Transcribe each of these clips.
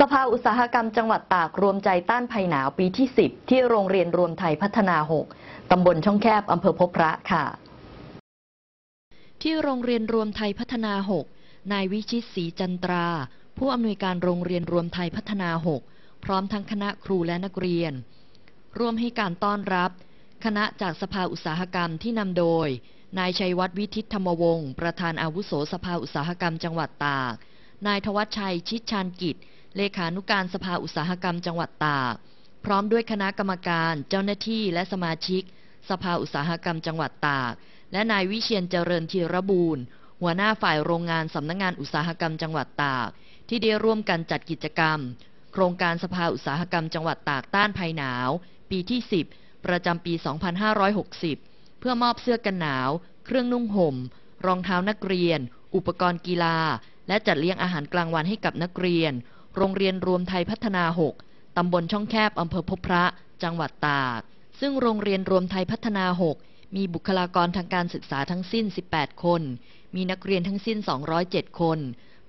สภาอุตสาหกรรมจังหวัดตากรวมใจต้านภัยหนาว ปีที่10ที่โรงเรียนรวมไทยพัฒนา 6 ตำบลช่องแคบ อำเภอพบพระค่ะ ที่โรงเรียนรวมไทยพัฒนา 6 นายวิชิตศรีจันตรา ผู้อำนวยการโรงเรียนรวมไทยพัฒนา 6 พร้อมทั้งคณะครูและนักเรียน ร่วมให้การต้อนรับ คณะจากสภาอุตสาหกรรมที่นำโดย นายชัยวัฒน์วิทิตธรรมวงศ์ประธานอาวุโสสภาอุตสาหกรรมจังหวัดตากนายทวัชชัยชิดชานกิจเลขานุการสภาอุตสาหกรรมจังหวัดตาก พร้อมด้วยคณะกรรมการ เจ้าหน้าที่และสมาชิก สภาอุตสาหกรรมจังหวัดตาก และนายวิเชียนเจริญธีรบูรณ์หัวหน้าฝ่ายโรงงานสำนักงงานอุตสาหกรรมจังหวัดตาก ที่ได้ร่วมกันจัดกิจกรรม โครงการสภาอุตสาหกรรมจังหวัดตาก ต้านภัยหนาว ปีที่ 10 ประจำปี 2560 เพื่อมอบเสื้อกันหนาว เครื่องนุ่งห่ม รองเท้านักเรียน อุปกรณ์กีฬา และจัดเลี้ยงอาหารกลางวันให้กับนักเรียนโรงเรียนรวมไทยพัฒนา 6 ตำบลช่องแคบอำเภอพบพระ จังหวัดตาก ซึ่งโรงเรียนรวมไทยพัฒนา 6 มีบุคลากรทางการศึกษาทั้งสิ้น 18 คน มีนักเรียนทั้งสิ้น 207 คน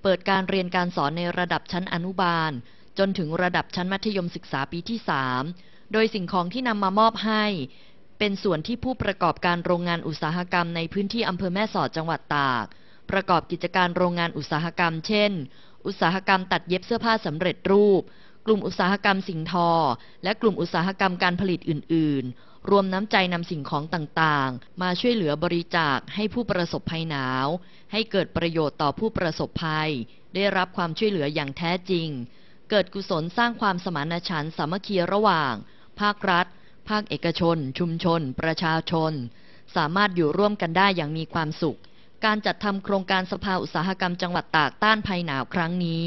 เปิดการเรียนการสอนในระดับชั้นอนุบาล จนถึงระดับชั้นมัธยมศึกษาปีที่ 3 โดยสิ่งของที่นำมามอบให้ เป็นส่วนที่ผู้ประกอบการโรงงานอุตสาหกรรมในพื้นที่อำเภอแม่สอด จังหวัดตาก ประกอบกิจการโรงงานอุตสาหกรรม เช่นอุตสาหกรรมตัดเย็บเสื้อผ้าสำเร็จรูป กลุ่มอุตสาหกรรมสิ่งทอ และกลุ่มอุตสาหกรรมการผลิตอื่นๆ รวมน้ำใจนำสิ่งของต่าง ๆ มาช่วยเหลือบริจาคให้ผู้ประสบภัยหนาว ให้เกิดประโยชน์ต่อผู้ประสบภัย ได้รับความช่วยเหลืออย่างแท้จริง เกิดกุศลสร้างความสมานฉันท์สามัคคีระหว่าง ภาครัฐ ภาคเอกชน ชุมชน ประชาชน สามารถอยู่ร่วมกันได้อย่างมีความสุขการจัดทำโครงการสภาอุตสาหกรรมจังหวัดตากต้านภัยหนาวครั้งนี้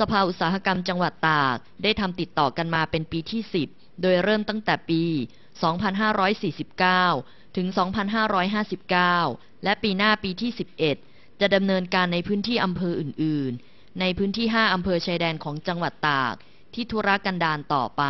สภาอุตสาหกรรมจังหวัดตากได้ทำติดต่อกันมาเป็นปีที่10โดยเริ่มตั้งแต่ปี 2549 ถึง 2559 และปีหน้าปีที่11จะดำเนินการในพื้นที่อำเภออื่น ๆ ในพื้นที่ 5 อำเภอชายแดนของจังหวัดตากที่ธุรกันดารต่อไป